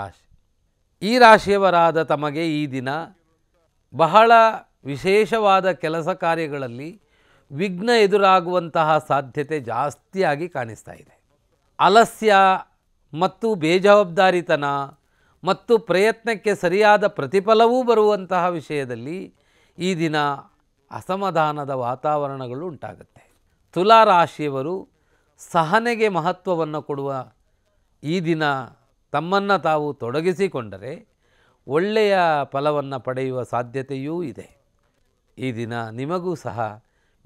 ರಾಶಿ ಈ ರಾಶಿಯವರಾದ ತಮಗೆ ಈ ದಿನ ಬಹಳ ವಿಶೇಷವಾದ ಕೆಲಸ ಕಾರ್ಯಗಳಲ್ಲಿ ವಿಘ್ನ ಎದುರಾಗುವಂತಹ ಸಾಧ್ಯತೆ ಜಾಸ್ತಿಯಾಗಿ ಕಾಣಿಸ್ತಾ ಇದೆ ಅಲಸ್ಯ ಮತ್ತು ಬೇಜವಾಬ್ದಾರಿತನ ಮತ್ತು ಪ್ರಯತ್ನಕ್ಕೆ ಸರಿಯಾದ ಪ್ರತಿಫಲವೂ ಬರುವಂತಹ ವಿಷಯದಲ್ಲಿ ಈ ದಿನ ಅಸಮಾಧಾನದ ವಾತಾವರಣಗಳು ಉಂಟಾಗುತ್ತೆ ತುಲಾರಾಶಿಯವರು ಸಹನೆಗೆ ಮಹತ್ವವನ್ನು ಕೊಡುವ ಈ ದಿನ ತಮ್ಮನ್ನು ತಾವು ತೊಡಗಿಸಿಕೊಂಡರೆ ಒಳ್ಳೆಯ ಫಲವನ್ನು ಪಡೆಯುವ ಸಾಧ್ಯತೆಯೂ ಇದೆ ಈ ದಿನ ನಿಮಗೂ ಸಹ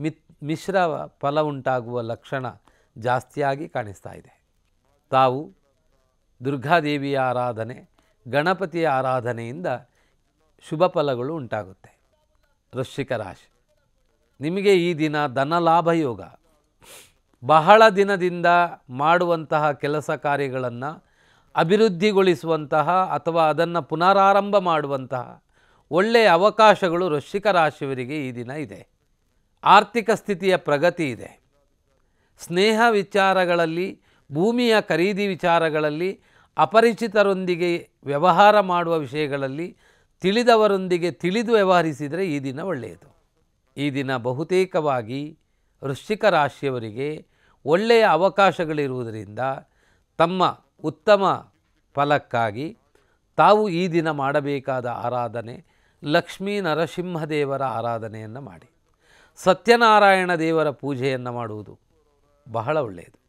ಮಿತ್ ಮಿಶ್ರ ಫಲ ಉಂಟಾಗುವ ಲಕ್ಷಣ ಜಾಸ್ತಿಯಾಗಿ ಕಾಣಿಸ್ತಾ ಇದೆ ತಾವು ದುರ್ಗಾದೇವಿಯ ಆರಾಧನೆ ಗಣಪತಿಯ ಆರಾಧನೆಯಿಂದ ಶುಭ ಫಲಗಳು ಉಂಟಾಗುತ್ತೆ ವೃಶ್ಚಿಕ ರಾಶಿ ನಿಮಗೆ ಈ ದಿನ ಧನಲಾಭ ಯೋಗ ಬಹಳ ದಿನದಿಂದ ಮಾಡುವಂತಹ ಕೆಲಸ ಕಾರ್ಯಗಳನ್ನು ಅಭಿವೃದ್ಧಿಗೊಳಿಸುವಂತಹ ಅಥವಾ ಅದನ್ನು ಪುನರಾರಂಭ ಮಾಡುವಂತಹ ಒಳ್ಳೆಯ ಅವಕಾಶಗಳು ವೃಶ್ಚಿಕ ರಾಶಿಯವರಿಗೆ ಈ ದಿನ ಇದೆ ಆರ್ಥಿಕ ಸ್ಥಿತಿಯ ಪ್ರಗತಿ ಇದೆ ಸ್ನೇಹ ವಿಚಾರಗಳಲ್ಲಿ ಭೂಮಿಯ ಖರೀದಿ ವಿಚಾರಗಳಲ್ಲಿ ಅಪರಿಚಿತರೊಂದಿಗೆ ವ್ಯವಹಾರ ಮಾಡುವ ವಿಷಯಗಳಲ್ಲಿ ತಿಳಿದವರೊಂದಿಗೆ ತಿಳಿದು ವ್ಯವಹರಿಸಿದರೆ ಈ ದಿನ ಒಳ್ಳೆಯದು ಈ ದಿನ ಬಹುತೇಕವಾಗಿ ವೃಶ್ಚಿಕ ರಾಶಿಯವರಿಗೆ ಒಳ್ಳೆಯ ಅವಕಾಶಗಳಿರುವುದರಿಂದ ತಮ್ಮ ಉತ್ತಮ ಫಲಕ್ಕಾಗಿ ತಾವು ಈ ದಿನ ಮಾಡಬೇಕಾದ ಆರಾಧನೆ ಲಕ್ಷ್ಮೀ ನರಸಿಂಹದೇವರ ಆರಾಧನೆಯನ್ನು ಮಾಡಿ ಸತ್ಯನಾರಾಯಣ ದೇವರ ಪೂಜೆಯನ್ನು ಮಾಡುವುದು ಬಹಳ ಒಳ್ಳೆಯದು